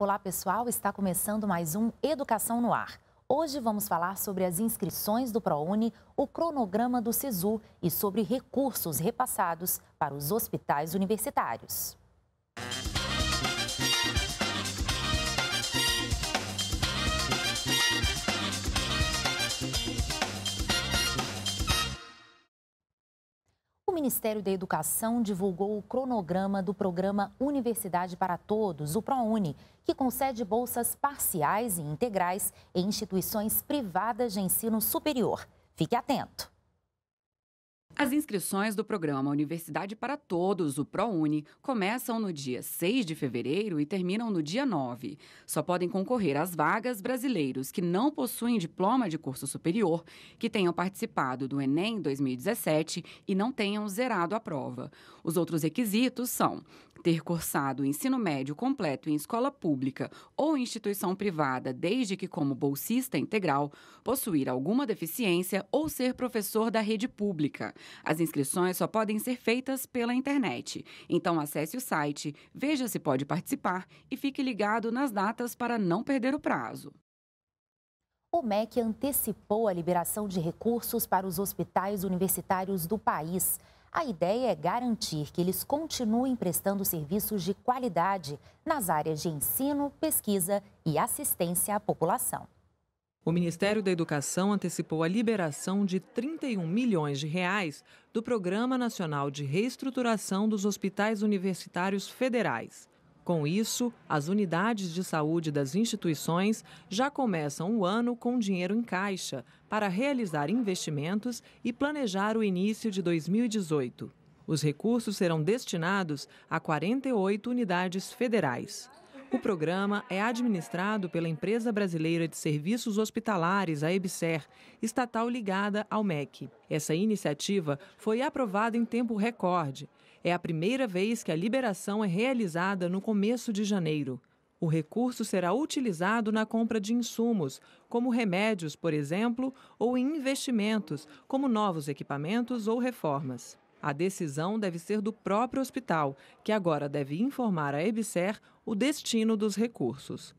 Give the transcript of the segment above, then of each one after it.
Olá, pessoal. Está começando mais um Educação no Ar. Hoje vamos falar sobre as inscrições do ProUni, o cronograma do SISU e sobre recursos repassados para os hospitais universitários. Ministério da Educação divulgou o cronograma do programa Universidade para Todos, o ProUni, que concede bolsas parciais e integrais em instituições privadas de ensino superior. Fique atento! As inscrições do programa Universidade para Todos, o ProUni, começam no dia 6 de fevereiro e terminam no dia 9. Só podem concorrer às vagas brasileiros que não possuem diploma de curso superior, que tenham participado do Enem 2017 e não tenham zerado a prova. Os outros requisitos são ter cursado o ensino médio completo em escola pública ou instituição privada, desde que como bolsista integral, possuir alguma deficiência ou ser professor da rede pública. As inscrições só podem ser feitas pela internet. Então acesse o site, veja se pode participar e fique ligado nas datas para não perder o prazo. O MEC antecipou a liberação de recursos para os hospitais universitários do país. A ideia é garantir que eles continuem prestando serviços de qualidade nas áreas de ensino, pesquisa e assistência à população. O Ministério da Educação antecipou a liberação de 31 milhões de reais do Programa Nacional de Reestruturação dos Hospitais Universitários Federais. Com isso, as unidades de saúde das instituições já começam o ano com dinheiro em caixa para realizar investimentos e planejar o início de 2018. Os recursos serão destinados a 48 unidades federais. O programa é administrado pela Empresa Brasileira de Serviços Hospitalares, a EBSER, estatal ligada ao MEC. Essa iniciativa foi aprovada em tempo recorde. É a primeira vez que a liberação é realizada no começo de janeiro. O recurso será utilizado na compra de insumos, como remédios, por exemplo, ou em investimentos, como novos equipamentos ou reformas. A decisão deve ser do próprio hospital, que agora deve informar à EBSER o destino dos recursos.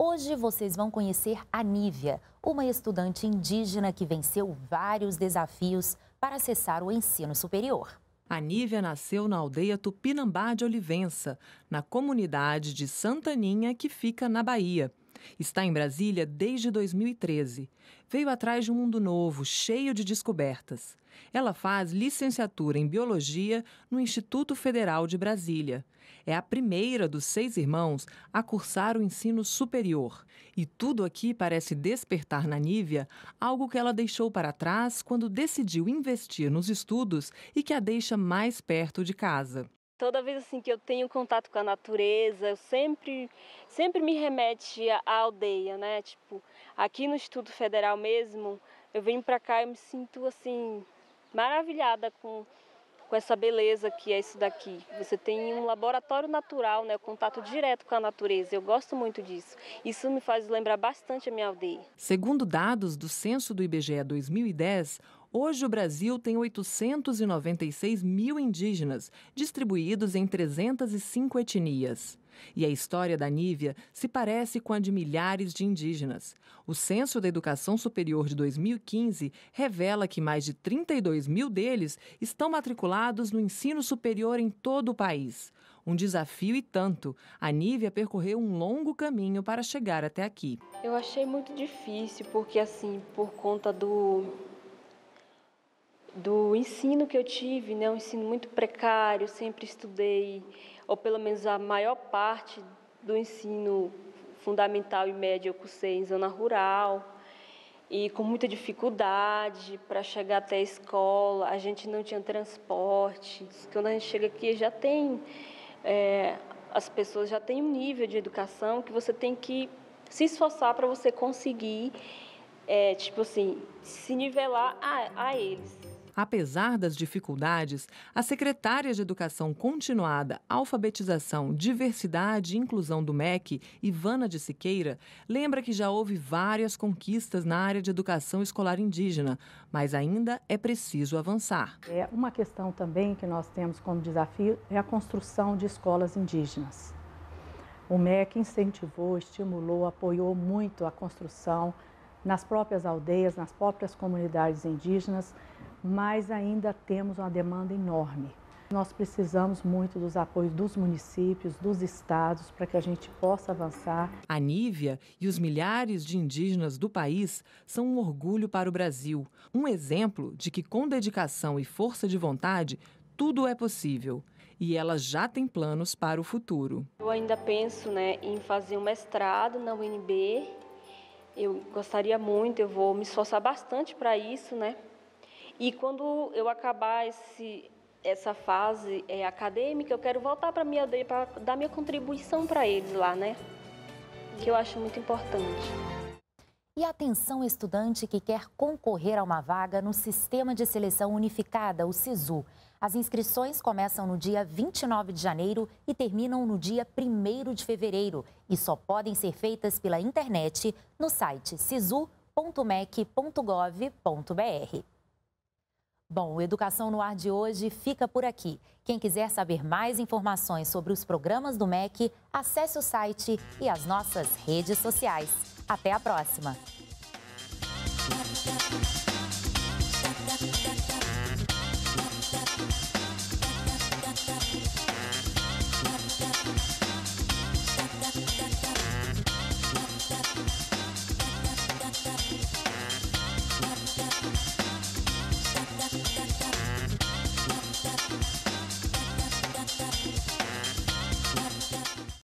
Hoje vocês vão conhecer a Nívia, uma estudante indígena que venceu vários desafios para acessar o ensino superior. A Nívia nasceu na aldeia Tupinambá de Olivença, na comunidade de Santaninha, que fica na Bahia. Está em Brasília desde 2013. Veio atrás de um mundo novo, cheio de descobertas. Ela faz licenciatura em Biologia no Instituto Federal de Brasília. É a primeira dos seis irmãos a cursar o ensino superior. E tudo aqui parece despertar na Nívia algo que ela deixou para trás quando decidiu investir nos estudos e que a deixa mais perto de casa. Toda vez assim que eu tenho contato com a natureza, eu sempre, sempre me remete à aldeia, né? Tipo, aqui no Instituto Federal mesmo, eu venho para cá e me sinto assim maravilhada com com essa beleza que é isso daqui. Você tem um laboratório natural, né, contato direto com a natureza. Eu gosto muito disso. Isso me faz lembrar bastante a minha aldeia. Segundo dados do censo do IBGE 2010, hoje o Brasil tem 896 mil indígenas, distribuídos em 305 etnias. E a história da Nívia se parece com a de milhares de indígenas. O Censo da Educação Superior de 2015 revela que mais de 32 mil deles estão matriculados no ensino superior em todo o país. Um desafio e tanto. A Nívia percorreu um longo caminho para chegar até aqui. Eu achei muito difícil, porque assim, por conta do do ensino que eu tive, né, um ensino muito precário, sempre estudei ou pelo menos a maior parte do ensino fundamental e médio eu cursei em zona rural e com muita dificuldade para chegar até a escola. A gente não tinha transporte. Quando a gente chega aqui já tem é, as pessoas já têm um nível de educação que você tem que se esforçar para você conseguir, é, tipo assim, se nivelar a, a eles. Apesar das dificuldades, a secretária de Educação Continuada, Alfabetização, Diversidade e Inclusão do MEC, Ivana de Siqueira, lembra que já houve várias conquistas na área de educação escolar indígena, mas ainda é preciso avançar. É uma questão também que nós temos como desafio é a construção de escolas indígenas. O MEC incentivou, estimulou, apoiou muito a construção nas próprias aldeias, nas próprias comunidades indígenas, mas ainda temos uma demanda enorme. Nós precisamos muito dos apoios dos municípios, dos estados, para que a gente possa avançar. A Nívia e os milhares de indígenas do país são um orgulho para o Brasil. Um exemplo de que, com dedicação e força de vontade, tudo é possível. E ela já tem planos para o futuro. Eu ainda penso né, em fazer um mestrado na UNB eu gostaria muito, eu vou me esforçar bastante para isso, né? E quando eu acabar esse, essa fase é, acadêmica, eu quero voltar para minha aldeia para dar minha contribuição para eles lá, né? Que eu acho muito importante. E atenção estudante que quer concorrer a uma vaga no Sistema de Seleção Unificada, o SISU. As inscrições começam no dia 29 de janeiro e terminam no dia 1 de fevereiro e só podem ser feitas pela internet no site sisu.mec.gov.br. Bom, Educação no Ar de hoje fica por aqui. Quem quiser saber mais informações sobre os programas do MEC, acesse o site e as nossas redes sociais. Até a próxima!